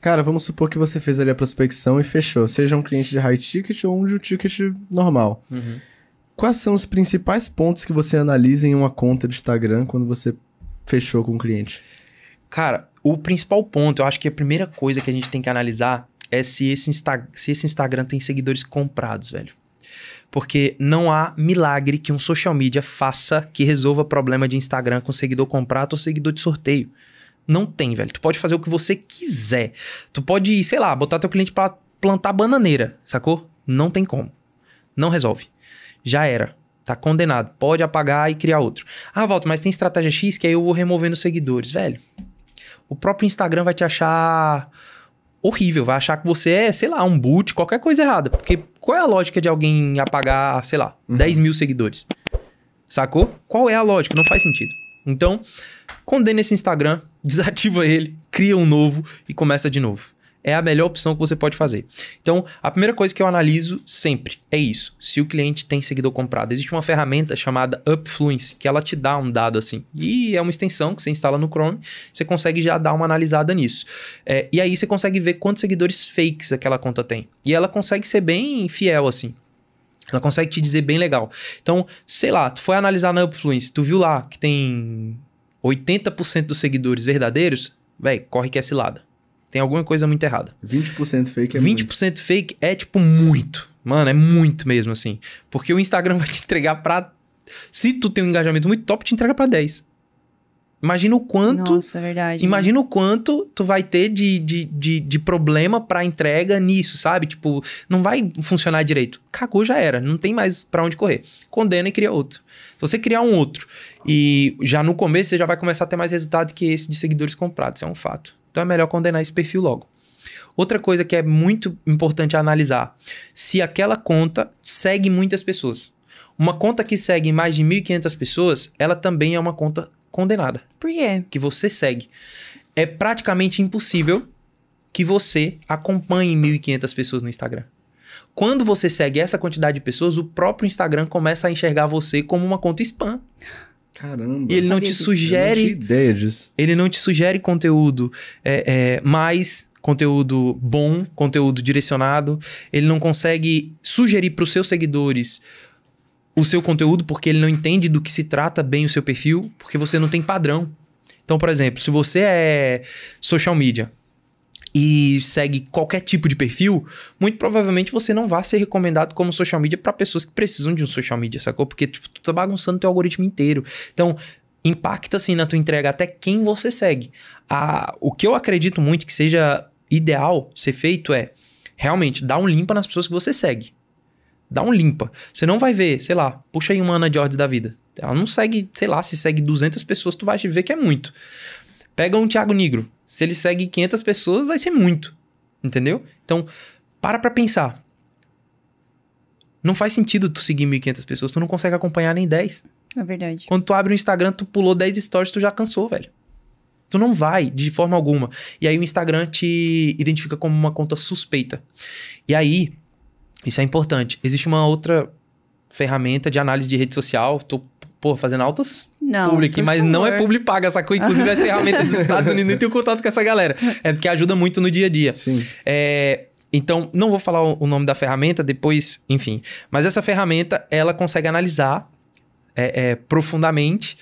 Cara, vamos supor que você fez ali a prospecção e fechou, seja um cliente de high ticket ou um de um ticket normal. Uhum. Quais são os principais pontos que você analisa em uma conta de Instagram quando você fechou com o um cliente? Cara, o principal ponto, eu acho que a primeira coisa que a gente tem que analisar é se esse, Insta se esse Instagram tem seguidores comprados, velho. Porque não há milagre que um social media faça que resolva problema de Instagram com seguidor comprado ou seguidor de sorteio. Não tem, velho. Tu pode fazer o que você quiser. Tu pode, sei lá, botar teu cliente para plantar bananeira, sacou? Não tem como. Não resolve. Já era. Tá condenado. Pode apagar e criar outro. Ah, Walter, mas tem estratégia X que aí eu vou removendo seguidores. Velho, o próprio Instagram vai te achar horrível. Vai achar que você é, sei lá, um boot, qualquer coisa errada. Porque qual é a lógica de alguém apagar, sei lá, uhum. 10 mil seguidores? Sacou? Qual é a lógica? Não faz sentido. Então, condena esse Instagram, desativa ele, cria um novo e começa de novo. É a melhor opção que você pode fazer. Então, a primeira coisa que eu analiso sempre é isso: se o cliente tem seguidor comprado. Existe uma ferramenta chamada Upfluence que ela te dá um dado assim. E é uma extensão que você instala no Chrome, você consegue já dar uma analisada nisso. É, e aí você consegue ver quantos seguidores fakes aquela conta tem. E ela consegue ser bem fiel assim. Ela consegue te dizer bem legal. Então, sei lá, tu foi analisar na Upfluence, tu viu lá que tem 80% dos seguidores verdadeiros, velho, corre que é cilada. Tem alguma coisa muito errada. 20% fake é 20% muito. fake é tipo muito. Mano, é muito mesmo assim. Porque o Instagram vai te entregar pra. Se tu tem um engajamento muito top, te entrega pra 10. Imagina o quanto. Nossa, é verdade. Imagina né? o quanto tu vai ter de, de, de, de problema para entrega nisso, sabe? Tipo, não vai funcionar direito. Cagou, já era. Não tem mais para onde correr. Condena e cria outro. Se você criar um outro e já no começo você já vai começar a ter mais resultado que esse de seguidores comprados, é um fato. Então é melhor condenar esse perfil logo. Outra coisa que é muito importante analisar: se aquela conta segue muitas pessoas. Uma conta que segue mais de 1.500 pessoas, ela também é uma conta condenada. Por quê? Que você segue. É praticamente impossível que você acompanhe 1.500 pessoas no Instagram. Quando você segue essa quantidade de pessoas, o próprio Instagram começa a enxergar você como uma conta spam. Caramba. E ele não te sugere. Não ideia disso. Ele não te sugere conteúdo é, é, mais conteúdo bom, conteúdo direcionado. Ele não consegue sugerir para os seus seguidores o seu conteúdo porque ele não entende do que se trata bem o seu perfil, porque você não tem padrão. Então, por exemplo, se você é social media e segue qualquer tipo de perfil, muito provavelmente você não vai ser recomendado como social media para pessoas que precisam de um social media, sacou? Porque tipo, tu tá bagunçando teu algoritmo inteiro. Então, impacta assim na tua entrega até quem você segue. A, o que eu acredito muito que seja ideal ser feito é realmente dar um limpa nas pessoas que você segue. Dá um limpa. Você não vai ver, sei lá, puxa aí uma Ana George da vida. Ela não segue, sei lá, se segue 200 pessoas, tu vai ver que é muito. Pega um Thiago Negro. Se ele segue 500 pessoas, vai ser muito. Entendeu? Então, para pra pensar. Não faz sentido tu seguir 1.500 pessoas, tu não consegue acompanhar nem 10. É verdade. Quando tu abre o Instagram, tu pulou 10 stories, tu já cansou, velho. Tu não vai, de forma alguma. E aí o Instagram te identifica como uma conta suspeita. E aí, isso é importante. Existe uma outra ferramenta de análise de rede social. Tô, pô, fazendo altas não, public, mas favor. não é public paga, sacou? Inclusive, essa ferramenta dos Estados Unidos nem tenho contato com essa galera. É porque ajuda muito no dia a dia. Sim. É, então, não vou falar o nome da ferramenta, depois, enfim. Mas essa ferramenta, ela consegue analisar é, é, profundamente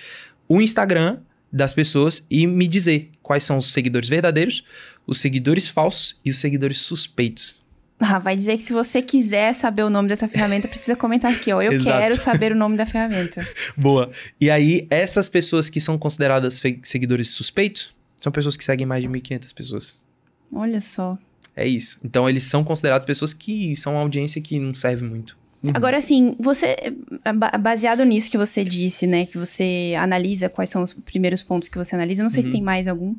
o Instagram das pessoas e me dizer quais são os seguidores verdadeiros, os seguidores falsos e os seguidores suspeitos. Ah, vai dizer que se você quiser saber o nome dessa ferramenta, precisa comentar aqui, ó. Eu quero saber o nome da ferramenta. Boa. E aí, essas pessoas que são consideradas seguidores suspeitos são pessoas que seguem mais de 1.500 pessoas. Olha só. É isso. Então, eles são considerados pessoas que são uma audiência que não serve muito. Uhum. Agora, assim, você, eh, baseado nisso que você disse, né, que você analisa quais são os primeiros pontos que você analisa, não sei uhum. se tem mais algum.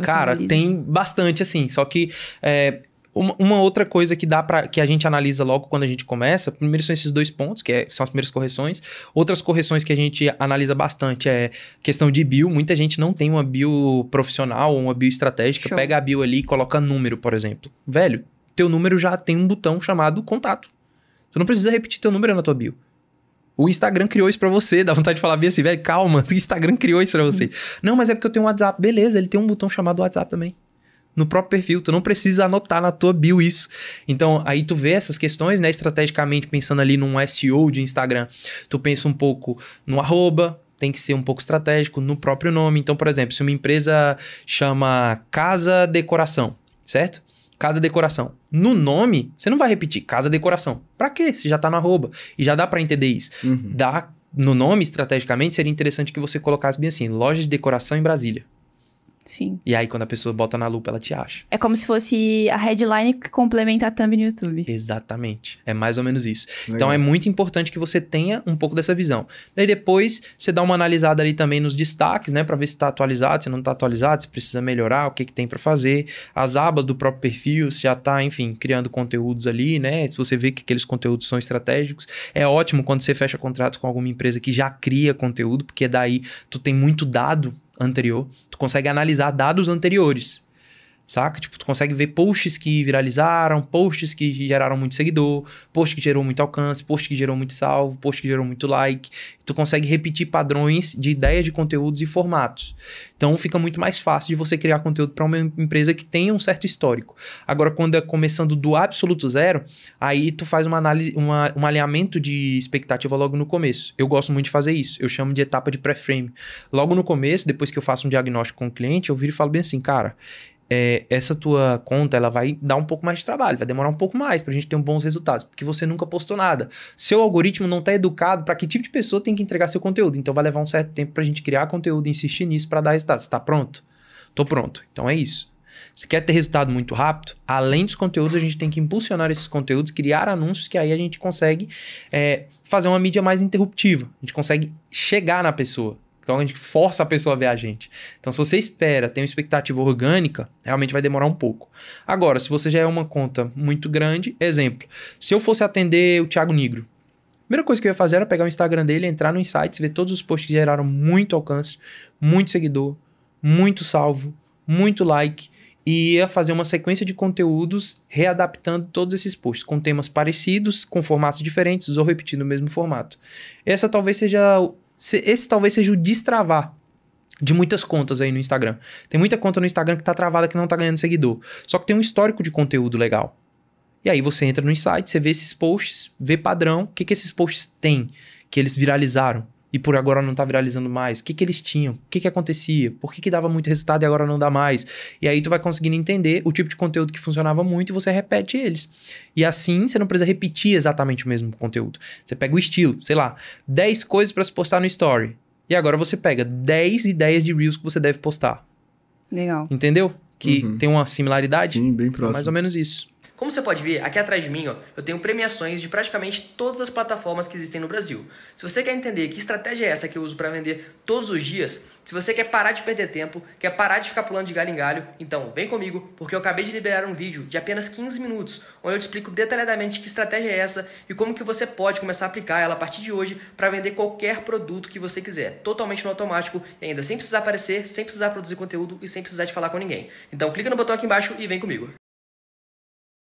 Cara, analisa. tem bastante, assim, só que é, uma, uma outra coisa que dá para que a gente analisa logo quando a gente começa, primeiro são esses dois pontos, que é, são as primeiras correções. Outras correções que a gente analisa bastante é questão de bio. Muita gente não tem uma bio profissional ou uma bio estratégica. Show. Pega a bio ali e coloca número, por exemplo. Velho, teu número já tem um botão chamado contato. Tu não precisa repetir teu número na tua bio. O Instagram criou isso para você. Dá vontade de falar bem assim, velho, calma, o Instagram criou isso pra você. Uhum. Não, mas é porque eu tenho um WhatsApp. Beleza, ele tem um botão chamado WhatsApp também no próprio perfil, tu não precisa anotar na tua bio isso. Então, aí tu vê essas questões, né, estrategicamente pensando ali num SEO de Instagram, tu pensa um pouco no arroba, tem que ser um pouco estratégico no próprio nome. Então, por exemplo, se uma empresa chama Casa Decoração, certo? Casa Decoração. No nome, você não vai repetir Casa Decoração. Para quê? Se já tá no arroba. E já dá para entender isso. Uhum. Dá no nome, estrategicamente, seria interessante que você colocasse bem assim: loja de decoração em Brasília. Sim. E aí, quando a pessoa bota na lupa, ela te acha. É como se fosse a headline que complementa a thumb no YouTube. Exatamente. É mais ou menos isso. Então, Legal. Então, é muito importante que você tenha um pouco dessa visão. Daí, depois, você dá uma analisada ali também nos destaques, né? Pra ver se tá atualizado, se não tá atualizado, se precisa melhorar, o que, que tem para fazer. As abas do próprio perfil, se já tá, enfim, criando conteúdos ali, né? Se você vê que aqueles conteúdos são estratégicos. É ótimo quando você fecha contrato com alguma empresa que já cria conteúdo, porque daí tu tem muito dado anterior, tu consegue analisar dados anteriores saca? Tipo, tu consegue ver posts que viralizaram, posts que geraram muito seguidor, post que gerou muito alcance, post que gerou muito salvo, post que gerou muito like. Tu consegue repetir padrões de ideias de conteúdos e formatos. Então fica muito mais fácil de você criar conteúdo para uma empresa que tenha um certo histórico. Agora, quando é começando do absoluto zero, aí tu faz uma análise, uma, um alinhamento de expectativa logo no começo. Eu gosto muito de fazer isso. Eu chamo de etapa de pré-frame. Logo no começo, depois que eu faço um diagnóstico com o cliente, eu viro e falo bem assim, cara, é, essa tua conta ela vai dar um pouco mais de trabalho, vai demorar um pouco mais para a gente ter bons resultados, porque você nunca postou nada. Seu algoritmo não está educado para que tipo de pessoa tem que entregar seu conteúdo, então vai levar um certo tempo para a gente criar conteúdo e insistir nisso para dar resultados Está pronto? estou pronto. Então é isso. Se quer ter resultado muito rápido, além dos conteúdos, a gente tem que impulsionar esses conteúdos, criar anúncios que aí a gente consegue é, fazer uma mídia mais interruptiva. A gente consegue chegar na pessoa. Então a gente força a pessoa a ver a gente. Então se você espera, tem uma expectativa orgânica, realmente vai demorar um pouco. Agora, se você já é uma conta muito grande, exemplo, se eu fosse atender o Thiago Negro, a primeira coisa que eu ia fazer era pegar o Instagram dele, entrar no Insights, ver todos os posts que geraram muito alcance, muito seguidor, muito salvo, muito like e ia fazer uma sequência de conteúdos readaptando todos esses posts com temas parecidos, com formatos diferentes ou repetindo o mesmo formato. Essa talvez seja esse talvez seja o destravar de muitas contas aí no Instagram. Tem muita conta no Instagram que tá travada, que não tá ganhando seguidor. Só que tem um histórico de conteúdo legal. E aí você entra no site, você vê esses posts, vê padrão, o que, que esses posts têm, que eles viralizaram e por agora não tá viralizando mais? O que que eles tinham? O que que acontecia? Por que que dava muito resultado e agora não dá mais? E aí tu vai conseguindo entender o tipo de conteúdo que funcionava muito e você repete eles. E assim você não precisa repetir exatamente o mesmo conteúdo. Você pega o estilo, sei lá, 10 coisas para se postar no story. E agora você pega 10 ideias de reels que você deve postar. Legal. Entendeu? Que uhum. tem uma similaridade? Sim, bem próximo. É mais ou menos isso. Como você pode ver, aqui atrás de mim ó, eu tenho premiações de praticamente todas as plataformas que existem no Brasil. Se você quer entender que estratégia é essa que eu uso para vender todos os dias, se você quer parar de perder tempo, quer parar de ficar pulando de galho em galho, então vem comigo, porque eu acabei de liberar um vídeo de apenas 15 minutos, onde eu te explico detalhadamente que estratégia é essa e como que você pode começar a aplicar ela a partir de hoje para vender qualquer produto que você quiser, totalmente no automático e ainda sem precisar aparecer, sem precisar produzir conteúdo e sem precisar de falar com ninguém. Então clica no botão aqui embaixo e vem comigo.